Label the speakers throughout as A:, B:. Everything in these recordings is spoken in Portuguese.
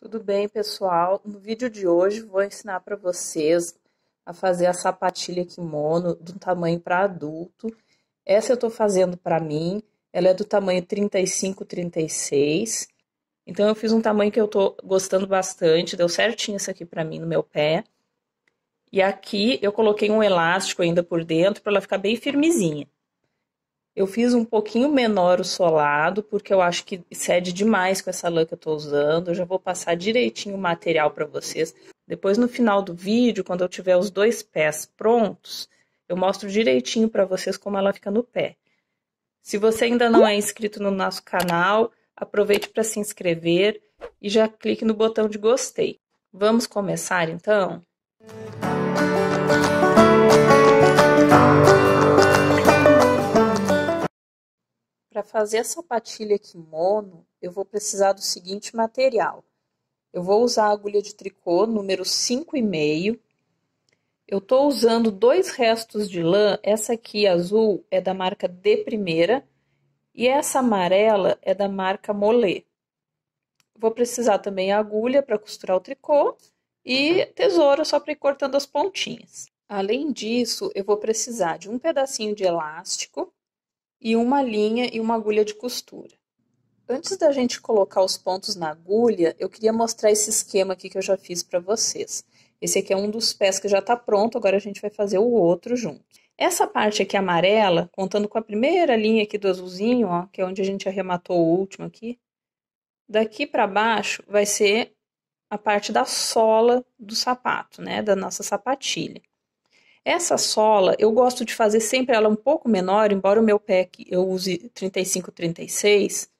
A: Tudo bem, pessoal? No vídeo de hoje vou ensinar para vocês a fazer a sapatilha kimono do tamanho para adulto. Essa eu estou fazendo para mim, ela é do tamanho 35, 36. Então eu fiz um tamanho que eu estou gostando bastante, deu certinho isso aqui para mim no meu pé. E aqui eu coloquei um elástico ainda por dentro para ela ficar bem firmezinha. Eu fiz um pouquinho menor o solado, porque eu acho que cede demais com essa lã que eu estou usando. Eu já vou passar direitinho o material para vocês. Depois, no final do vídeo, quando eu tiver os dois pés prontos, eu mostro direitinho para vocês como ela fica no pé. Se você ainda não é inscrito no nosso canal, aproveite para se inscrever e já clique no botão de gostei. Vamos começar, então? Música para fazer essa patilha kimono, eu vou precisar do seguinte material. Eu vou usar a agulha de tricô número 5,5. Eu estou usando dois restos de lã. Essa aqui azul é da marca D Primeira e essa amarela é da marca Molê. Vou precisar também a agulha para costurar o tricô e tesoura só para ir cortando as pontinhas. Além disso, eu vou precisar de um pedacinho de elástico e uma linha e uma agulha de costura. Antes da gente colocar os pontos na agulha, eu queria mostrar esse esquema aqui que eu já fiz para vocês. Esse aqui é um dos pés que já está pronto, agora a gente vai fazer o outro junto. Essa parte aqui amarela, contando com a primeira linha aqui do azulzinho, ó, que é onde a gente arrematou o último aqui, daqui para baixo vai ser a parte da sola do sapato, né, da nossa sapatilha. Essa sola, eu gosto de fazer sempre ela um pouco menor, embora o meu pé que eu use 35, 36.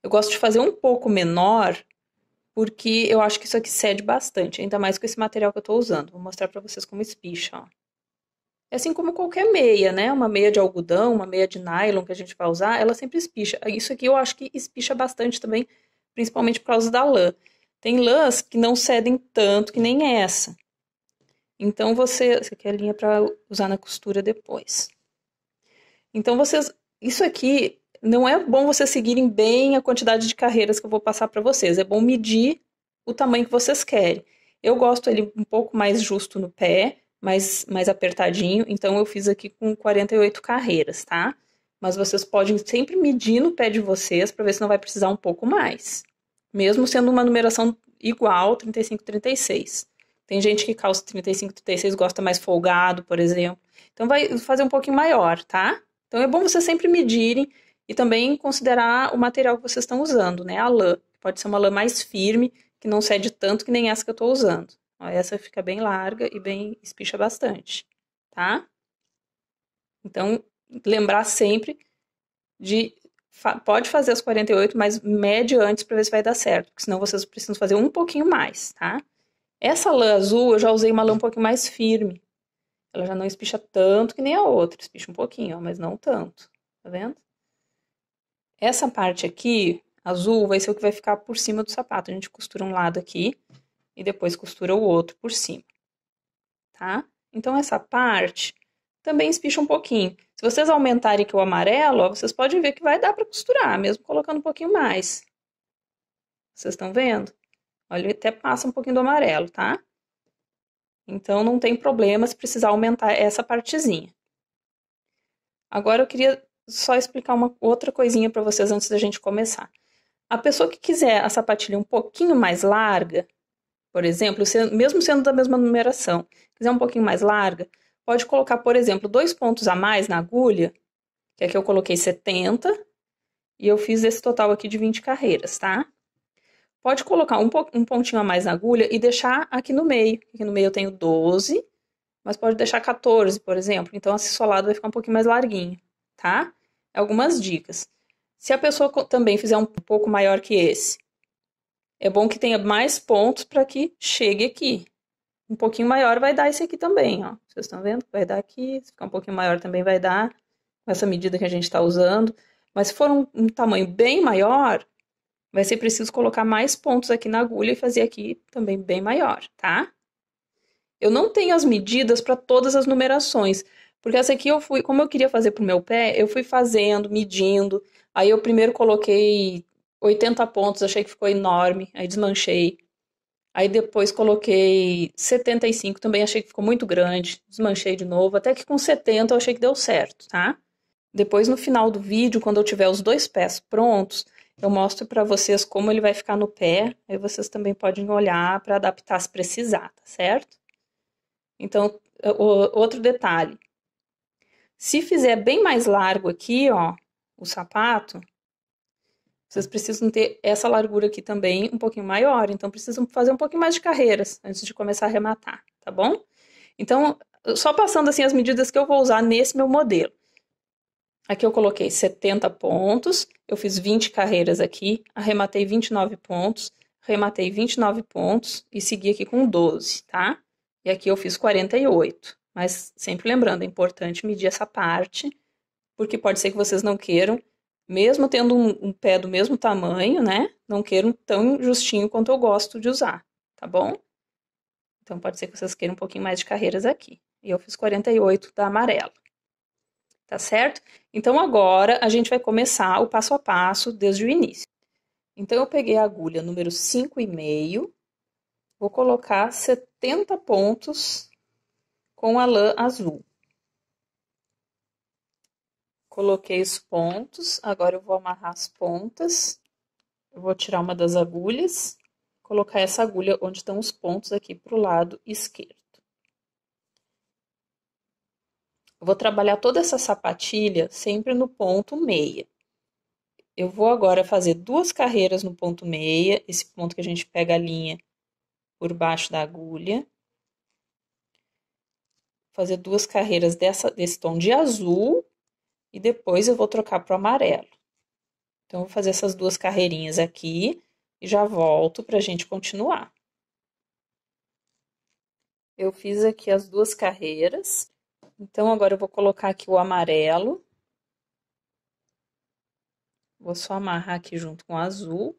A: Eu gosto de fazer um pouco menor, porque eu acho que isso aqui cede bastante, ainda mais com esse material que eu estou usando. Vou mostrar para vocês como espicha, ó. É assim como qualquer meia, né? Uma meia de algodão, uma meia de nylon que a gente vai usar, ela sempre espicha. Isso aqui eu acho que espicha bastante também, principalmente por causa da lã. Tem lãs que não cedem tanto que nem essa. Então você, você quer linha para usar na costura depois. Então vocês, isso aqui não é bom vocês seguirem bem a quantidade de carreiras que eu vou passar para vocês. É bom medir o tamanho que vocês querem. Eu gosto ele um pouco mais justo no pé, mais, mais apertadinho, então eu fiz aqui com 48 carreiras, tá? Mas vocês podem sempre medir no pé de vocês para ver se não vai precisar um pouco mais. Mesmo sendo uma numeração igual, 35, 36. Tem gente que calça 35, 36 gosta mais folgado, por exemplo. Então vai fazer um pouquinho maior, tá? Então é bom vocês sempre medirem e também considerar o material que vocês estão usando, né? A lã, pode ser uma lã mais firme, que não cede tanto que nem essa que eu estou usando. Ó, essa fica bem larga e bem espicha bastante, tá? Então, lembrar sempre de pode fazer as 48, mas mede antes para ver se vai dar certo, porque senão vocês precisam fazer um pouquinho mais, tá? Essa lã azul eu já usei uma lã um pouquinho mais firme. Ela já não espicha tanto que nem a outra. Espicha um pouquinho, ó, mas não tanto. Tá vendo? Essa parte aqui, azul, vai ser o que vai ficar por cima do sapato. A gente costura um lado aqui e depois costura o outro por cima. Tá? Então, essa parte também espicha um pouquinho. Se vocês aumentarem aqui o amarelo, ó, vocês podem ver que vai dar para costurar, mesmo colocando um pouquinho mais. Vocês estão vendo? Olha, ele até passa um pouquinho do amarelo, tá? Então, não tem problema se precisar aumentar essa partezinha. Agora, eu queria só explicar uma outra coisinha para vocês antes da gente começar. A pessoa que quiser a sapatilha um pouquinho mais larga, por exemplo, mesmo sendo da mesma numeração, quiser um pouquinho mais larga, pode colocar, por exemplo, dois pontos a mais na agulha, que é aqui eu coloquei 70, e eu fiz esse total aqui de 20 carreiras, tá? pode colocar um, um pontinho a mais na agulha e deixar aqui no meio. Aqui no meio eu tenho 12, mas pode deixar 14, por exemplo. Então, esse solado vai ficar um pouquinho mais larguinho, tá? Algumas dicas. Se a pessoa também fizer um pouco maior que esse, é bom que tenha mais pontos para que chegue aqui. Um pouquinho maior vai dar esse aqui também, ó. Vocês estão vendo? Vai dar aqui. Se ficar um pouquinho maior também vai dar, com essa medida que a gente está usando. Mas se for um, um tamanho bem maior, Vai ser preciso colocar mais pontos aqui na agulha e fazer aqui também bem maior, tá? Eu não tenho as medidas para todas as numerações, porque essa aqui eu fui, como eu queria fazer pro meu pé, eu fui fazendo, medindo. Aí eu primeiro coloquei 80 pontos, achei que ficou enorme, aí desmanchei. Aí depois coloquei 75, também achei que ficou muito grande, desmanchei de novo, até que com 70 eu achei que deu certo, tá? Depois no final do vídeo, quando eu tiver os dois pés prontos, eu mostro para vocês como ele vai ficar no pé, aí vocês também podem olhar para adaptar se precisar, tá certo? Então, outro detalhe. Se fizer bem mais largo aqui, ó, o sapato, vocês precisam ter essa largura aqui também um pouquinho maior, então precisam fazer um pouquinho mais de carreiras antes de começar a arrematar, tá bom? Então, só passando assim as medidas que eu vou usar nesse meu modelo. Aqui eu coloquei 70 pontos, eu fiz 20 carreiras aqui, arrematei 29 pontos, rematei 29 pontos e segui aqui com 12, tá? E aqui eu fiz 48. Mas sempre lembrando, é importante medir essa parte, porque pode ser que vocês não queiram, mesmo tendo um, um pé do mesmo tamanho, né? Não queiram tão justinho quanto eu gosto de usar, tá bom? Então pode ser que vocês queiram um pouquinho mais de carreiras aqui. E eu fiz 48 da amarela tá certo? Então agora a gente vai começar o passo a passo desde o início. Então eu peguei a agulha número 5,5, vou colocar 70 pontos com a lã azul. Coloquei os pontos, agora eu vou amarrar as pontas. Eu vou tirar uma das agulhas, colocar essa agulha onde estão os pontos aqui para o lado esquerdo. vou trabalhar toda essa sapatilha sempre no ponto meia. Eu vou agora fazer duas carreiras no ponto meia, esse ponto que a gente pega a linha por baixo da agulha. Fazer duas carreiras dessa, desse tom de azul e depois eu vou trocar para o amarelo. Então, eu vou fazer essas duas carreirinhas aqui e já volto para a gente continuar. Eu fiz aqui as duas carreiras. Então, agora eu vou colocar aqui o amarelo. Vou só amarrar aqui junto com o azul.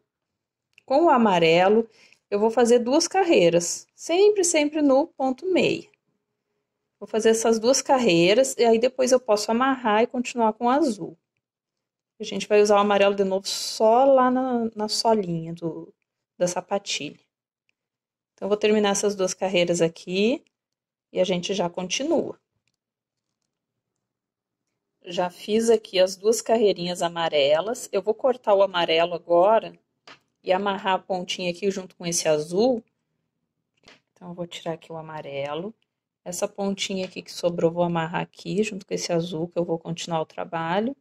A: Com o amarelo, eu vou fazer duas carreiras, sempre, sempre no ponto meia. Vou fazer essas duas carreiras, e aí depois eu posso amarrar e continuar com o azul. A gente vai usar o amarelo de novo só lá na, na solinha do, da sapatilha. Então, vou terminar essas duas carreiras aqui, e a gente já continua já fiz aqui as duas carreirinhas amarelas. Eu vou cortar o amarelo agora e amarrar a pontinha aqui junto com esse azul. Então, eu vou tirar aqui o amarelo. Essa pontinha aqui que sobrou, vou amarrar aqui junto com esse azul, que eu vou continuar o trabalho.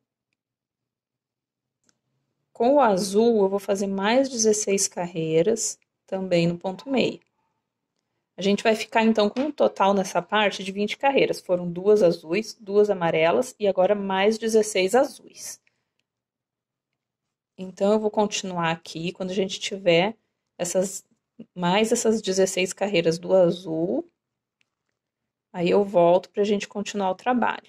A: Com o azul, eu vou fazer mais 16 carreiras, também no ponto meio. A gente vai ficar então com um total nessa parte de 20 carreiras. Foram duas azuis, duas amarelas e agora mais 16 azuis. Então eu vou continuar aqui quando a gente tiver essas mais essas 16 carreiras do azul. Aí eu volto para a gente continuar o trabalho.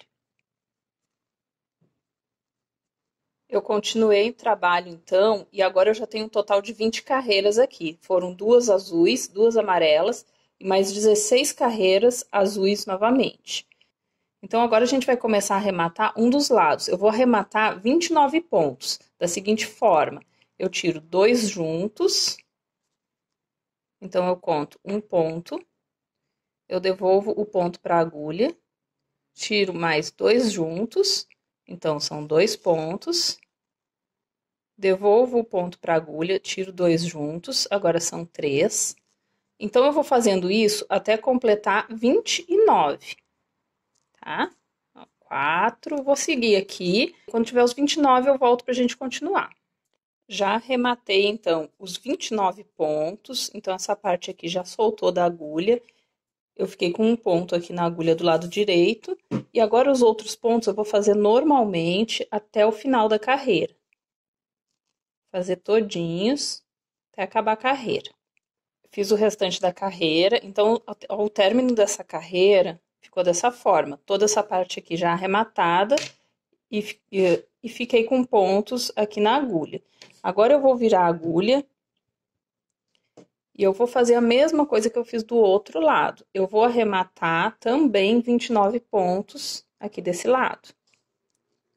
A: Eu continuei o trabalho então e agora eu já tenho um total de 20 carreiras aqui. Foram duas azuis, duas amarelas e mais 16 carreiras azuis novamente. Então agora a gente vai começar a arrematar um dos lados. Eu vou arrematar 29 pontos da seguinte forma: eu tiro dois juntos, então eu conto um ponto, eu devolvo o ponto para a agulha, tiro mais dois juntos, então são dois pontos, devolvo o ponto para a agulha, tiro dois juntos, agora são três, então, eu vou fazendo isso até completar 29, tá? 4, vou seguir aqui. Quando tiver os 29, eu volto para a gente continuar. Já rematei, então, os 29 pontos. Então, essa parte aqui já soltou da agulha. Eu fiquei com um ponto aqui na agulha do lado direito. E agora, os outros pontos eu vou fazer normalmente até o final da carreira. Fazer todinhos até acabar a carreira fiz o restante da carreira. Então, ao, término dessa carreira, ficou dessa forma. Toda essa parte aqui já arrematada e, e, e fiquei com pontos aqui na agulha. Agora eu vou virar a agulha e eu vou fazer a mesma coisa que eu fiz do outro lado. Eu vou arrematar também 29 pontos aqui desse lado.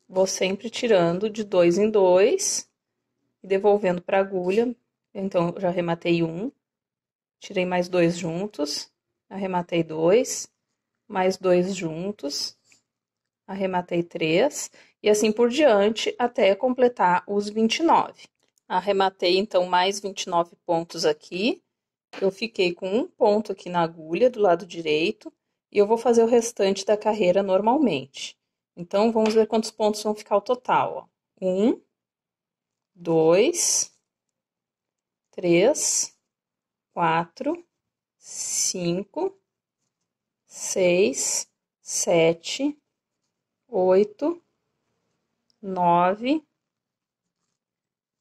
A: Vou sempre tirando de dois em dois e devolvendo para agulha. Então, já arrematei um, tirei mais dois juntos, arrematei dois, mais dois juntos, arrematei três, e assim por diante até completar os 29. Arrematei então mais 29 pontos aqui. Eu fiquei com um ponto aqui na agulha do lado direito e eu vou fazer o restante da carreira normalmente. Então, vamos ver quantos pontos vão ficar o total. Ó. Um, dois, três, quatro, cinco, seis, sete, oito, nove,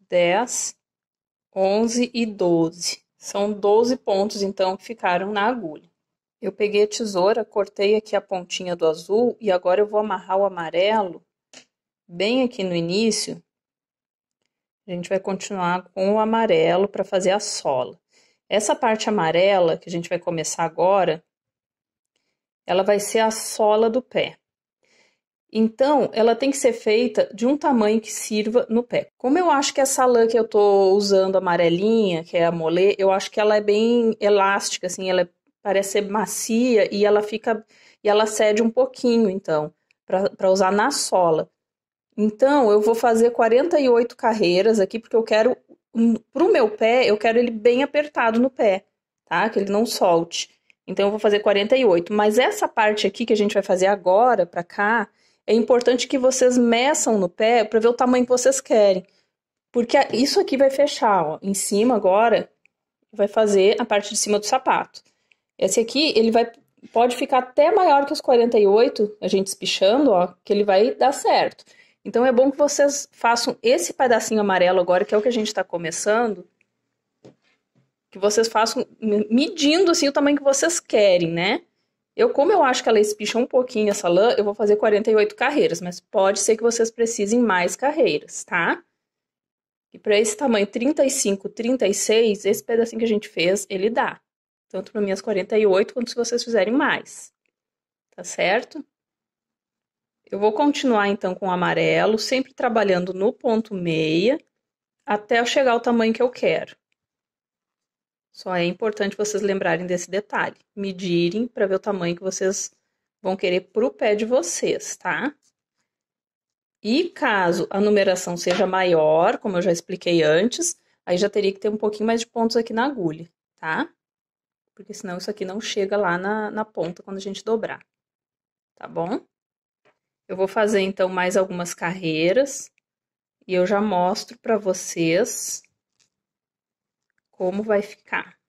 A: dez, onze e doze. São doze pontos, então, que ficaram na agulha. Eu peguei a tesoura, cortei aqui a pontinha do azul e agora eu vou amarrar o amarelo bem aqui no início. A gente vai continuar com o amarelo para fazer a sola. Essa parte amarela que a gente vai começar agora, ela vai ser a sola do pé. Então, ela tem que ser feita de um tamanho que sirva no pé. Como eu acho que essa lã que eu tô usando amarelinha, que é a molê, eu acho que ela é bem elástica, assim, ela é, parece ser macia e ela fica e ela cede um pouquinho, então, para usar na sola. Então, eu vou fazer 48 carreiras aqui porque eu quero Hum, pro meu pé, eu quero ele bem apertado no pé, tá? Que ele não solte. Então eu vou fazer 48, mas essa parte aqui que a gente vai fazer agora para cá, é importante que vocês meçam no pé para ver o tamanho que vocês querem. Porque isso aqui vai fechar, ó, em cima agora vai fazer a parte de cima do sapato. Esse aqui, ele vai pode ficar até maior que os 48, a gente espichando, ó, que ele vai dar certo. Então é bom que vocês façam esse pedacinho amarelo agora, que é o que a gente está começando, que vocês façam medindo assim o tamanho que vocês querem, né? Eu, como eu acho que ela espicha é um pouquinho essa lã, eu vou fazer 48 carreiras, mas pode ser que vocês precisem mais carreiras, tá? E para esse tamanho 35, 36, esse pedacinho que a gente fez, ele dá. Tanto para minhas 48 quanto se vocês fizerem mais. Tá certo? Eu vou continuar então com o amarelo, sempre trabalhando no ponto meia, até eu chegar ao tamanho que eu quero. Só é importante vocês lembrarem desse detalhe, medirem para ver o tamanho que vocês vão querer para o pé de vocês, tá? E caso a numeração seja maior, como eu já expliquei antes, aí já teria que ter um pouquinho mais de pontos aqui na agulha, tá? Porque senão isso aqui não chega lá na, na ponta quando a gente dobrar, tá bom? Eu vou fazer então mais algumas carreiras e eu já mostro para vocês como vai ficar.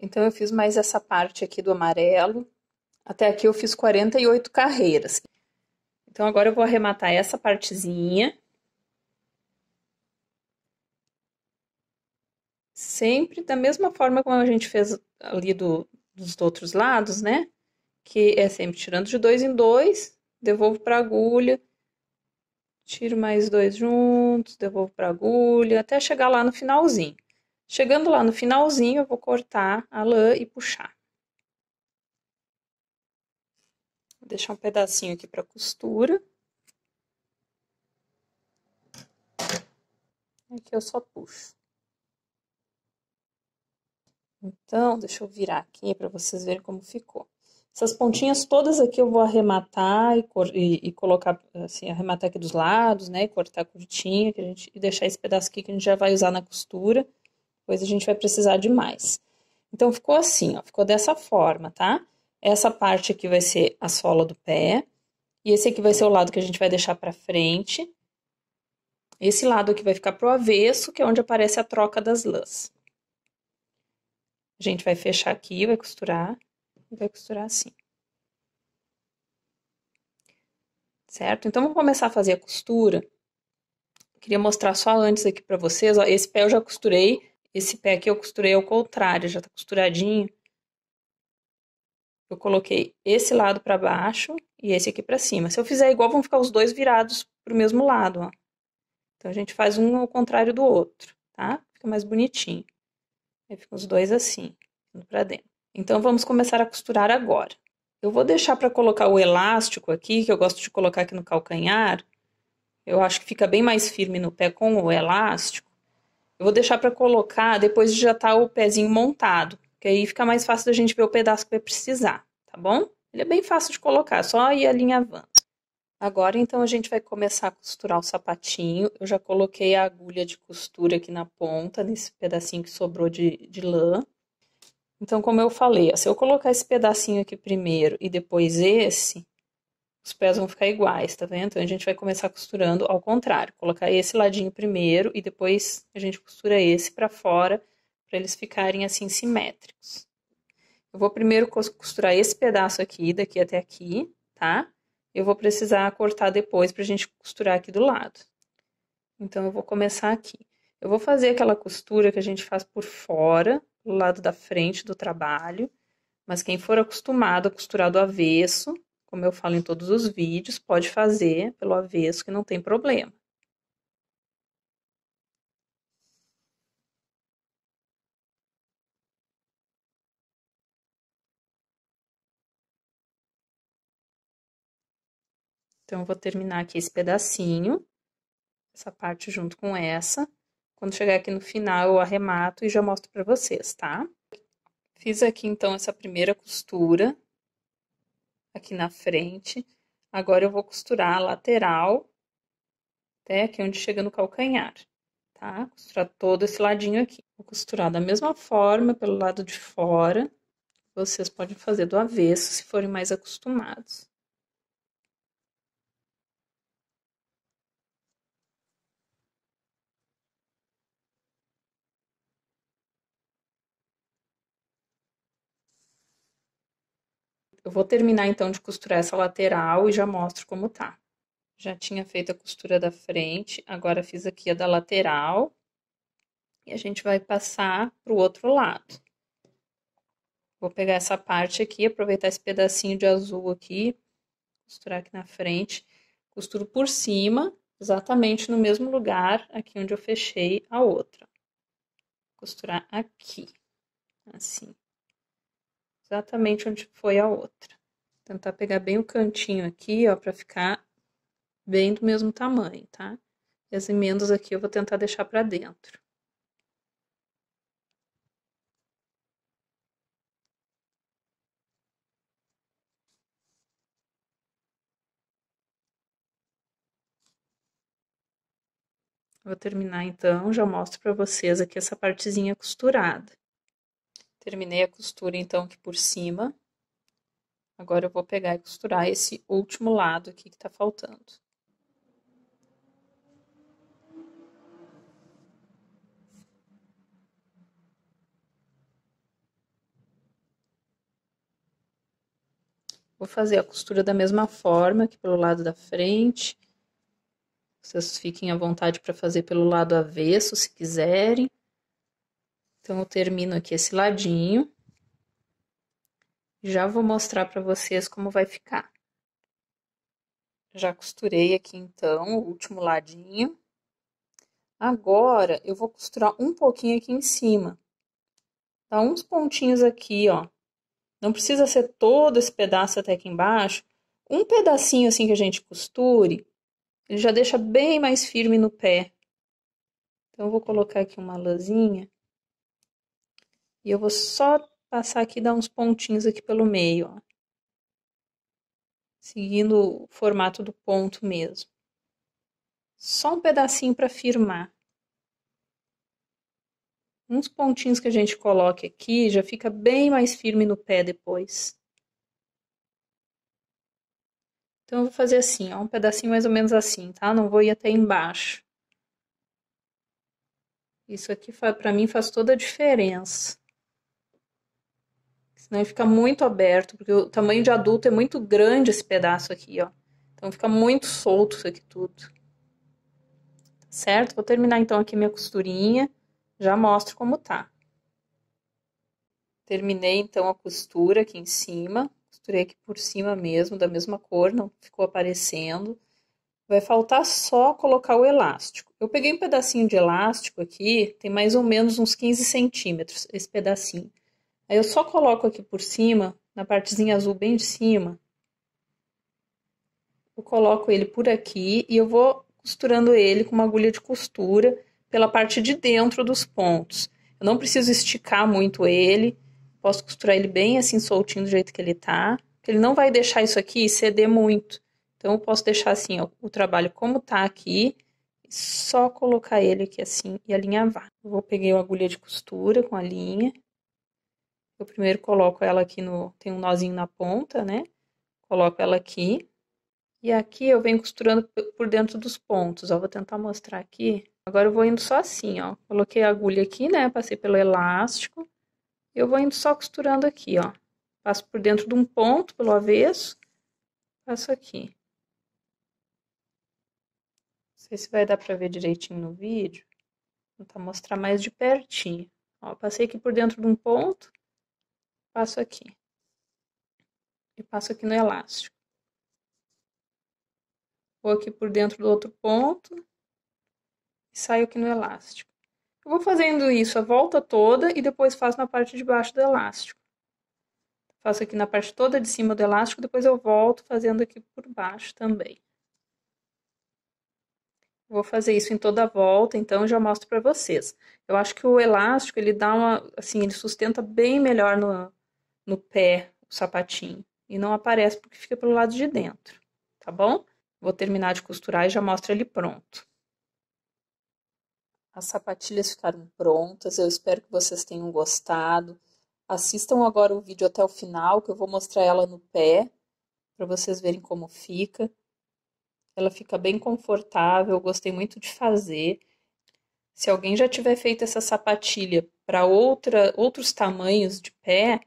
A: Então, eu fiz mais essa parte aqui do amarelo. Até aqui eu fiz 48 carreiras. Então, agora eu vou arrematar essa partezinha. Sempre da mesma forma como a gente fez ali do, dos outros lados, né? Que é sempre tirando de dois em dois, devolvo para agulha, tiro mais dois juntos, devolvo para agulha, até chegar lá no finalzinho. Chegando lá no finalzinho, eu vou cortar a lã e puxar. Vou deixar um pedacinho aqui para costura. Aqui eu só puxo. Então, deixa eu virar aqui para vocês verem como ficou. Essas pontinhas todas aqui eu vou arrematar e, e, e, colocar, assim, arrematar aqui dos lados, né? E cortar curtinha que a gente, e deixar esse pedaço aqui que a gente já vai usar na costura. Depois a gente vai precisar de mais. Então, ficou assim, ó. Ficou dessa forma, tá? Essa parte aqui vai ser a sola do pé. E esse aqui vai ser o lado que a gente vai deixar pra frente. Esse lado aqui vai ficar pro avesso, que é onde aparece a troca das lãs. A gente vai fechar aqui, vai costurar, e vai costurar assim. Certo? Então, vamos começar a fazer a costura. Queria mostrar só antes aqui para vocês, ó, esse pé eu já costurei, esse pé aqui eu costurei ao contrário, já tá costuradinho. Eu coloquei esse lado para baixo e esse aqui para cima. Se eu fizer igual, vão ficar os dois virados pro mesmo lado, ó. Então, a gente faz um ao contrário do outro, tá? Fica mais bonitinho. Aí fica os dois assim, indo para dentro. Então vamos começar a costurar agora. Eu vou deixar para colocar o elástico aqui, que eu gosto de colocar aqui no calcanhar. Eu acho que fica bem mais firme no pé com o elástico. Eu vou deixar para colocar depois de já estar tá o pezinho montado, que aí fica mais fácil da gente ver o pedaço que vai precisar, tá bom? Ele é bem fácil de colocar, só ir alinhavando. Agora, então, a gente vai começar a costurar o sapatinho. Eu já coloquei a agulha de costura aqui na ponta, nesse pedacinho que sobrou de, de lã. Então, como eu falei, se eu colocar esse pedacinho aqui primeiro e depois esse, os pés vão ficar iguais, tá vendo? Então, a gente vai começar costurando ao contrário. Colocar esse ladinho primeiro e depois a gente costura esse para fora, para eles ficarem assim simétricos. Eu vou primeiro costurar esse pedaço aqui, daqui até aqui, tá? eu vou precisar cortar depois para a gente costurar aqui do lado. Então, eu vou começar aqui. Eu vou fazer aquela costura que a gente faz por fora, do lado da frente do trabalho, mas quem for acostumado a costurar do avesso, como eu falo em todos os vídeos, pode fazer pelo avesso que não tem problema. Então, eu vou terminar aqui esse pedacinho, essa parte junto com essa. Quando chegar aqui no final, eu arremato e já mostro pra vocês, tá? Fiz aqui, então, essa primeira costura aqui na frente. Agora, eu vou costurar a lateral até aqui onde chega no calcanhar, tá? Costurar todo esse ladinho aqui. Vou costurar da mesma forma pelo lado de fora. Vocês podem fazer do avesso, se forem mais acostumados. Eu vou terminar então de costurar essa lateral e já mostro como tá. Já tinha feito a costura da frente, agora fiz aqui a da lateral. E a gente vai passar pro outro lado. Vou pegar essa parte aqui, aproveitar esse pedacinho de azul aqui, costurar aqui na frente. Costuro por cima, exatamente no mesmo lugar aqui onde eu fechei a outra. Costurar aqui, assim exatamente onde foi a outra. Tentar pegar bem o cantinho aqui, ó, para ficar bem do mesmo tamanho, tá? E as emendas aqui eu vou tentar deixar para dentro. Vou terminar então, já mostro para vocês aqui essa partezinha costurada. Terminei a costura então aqui por cima. Agora eu vou pegar e costurar esse último lado aqui que tá faltando. Vou fazer a costura da mesma forma aqui pelo lado da frente. Vocês fiquem à vontade para fazer pelo lado avesso, se quiserem. Então, eu termino aqui esse ladinho. Já vou mostrar para vocês como vai ficar. Já costurei aqui, então, o último ladinho. Agora, eu vou costurar um pouquinho aqui em cima. Dá uns pontinhos aqui, ó. Não precisa ser todo esse pedaço até aqui embaixo. Um pedacinho assim que a gente costure, ele já deixa bem mais firme no pé. Então, eu vou colocar aqui uma lãzinha e eu vou só passar aqui dar uns pontinhos aqui pelo meio, ó. Seguindo o formato do ponto mesmo. Só um pedacinho para firmar. Uns pontinhos que a gente coloque aqui já fica bem mais firme no pé depois. Então, eu vou fazer assim, ó, um pedacinho mais ou menos assim, tá? Não vou ir até embaixo. Isso aqui, pra mim, faz toda a diferença né? Fica muito aberto, porque o tamanho de adulto é muito grande esse pedaço aqui, ó. Então fica muito solto isso aqui tudo. Tá certo? Vou terminar então aqui minha costurinha, já mostro como tá. Terminei então a costura aqui em cima, costurei aqui por cima mesmo, da mesma cor, não ficou aparecendo. Vai faltar só colocar o elástico. Eu peguei um pedacinho de elástico aqui, tem mais ou menos uns 15 centímetros esse pedacinho. Aí eu só coloco aqui por cima, na partezinha azul bem de cima. Eu coloco ele por aqui e eu vou costurando ele com uma agulha de costura pela parte de dentro dos pontos. Eu não preciso esticar muito ele, posso costurar ele bem assim soltinho do jeito que ele tá, porque ele não vai deixar isso aqui ceder muito. Então, eu posso deixar assim, ó, o trabalho como tá aqui, só colocar ele aqui assim e alinhavar. Eu vou pegar a agulha de costura com a linha eu primeiro coloco ela aqui no. Tem um nozinho na ponta, né? Coloco ela aqui. E aqui eu venho costurando por dentro dos pontos, ó. Vou tentar mostrar aqui. Agora eu vou indo só assim, ó. Coloquei a agulha aqui, né? Passei pelo elástico. e Eu vou indo só costurando aqui, ó. Passo por dentro de um ponto, pelo avesso. Passo aqui. Não sei se vai dar pra ver direitinho no vídeo. Vou tentar mostrar mais de pertinho. Ó, passei aqui por dentro de um ponto passo aqui. E passo aqui no elástico. Vou aqui por dentro do outro ponto. E saio aqui no elástico. Eu vou fazendo isso a volta toda e depois faço na parte de baixo do elástico. Faço aqui na parte toda de cima do elástico, depois eu volto fazendo aqui por baixo também. Vou fazer isso em toda a volta, então já mostro para vocês. Eu acho que o elástico, ele dá uma, assim, ele sustenta bem melhor no, no pé o sapatinho e não aparece porque fica pelo lado de dentro, tá bom? Vou terminar de costurar e já mostro ele pronto. As sapatilhas ficaram prontas, eu espero que vocês tenham gostado. Assistam agora o vídeo até o final, que eu vou mostrar ela no pé, para vocês verem como fica. Ela fica bem confortável, eu gostei muito de fazer. Se alguém já tiver feito essa sapatilha para outros tamanhos de pé,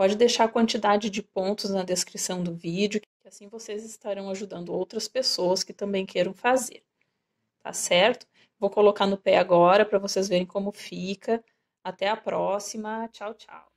A: Pode deixar a quantidade de pontos na descrição do vídeo, que assim vocês estarão ajudando outras pessoas que também queiram fazer. Tá certo? Vou colocar no pé agora para vocês verem como fica. Até a próxima. Tchau, tchau.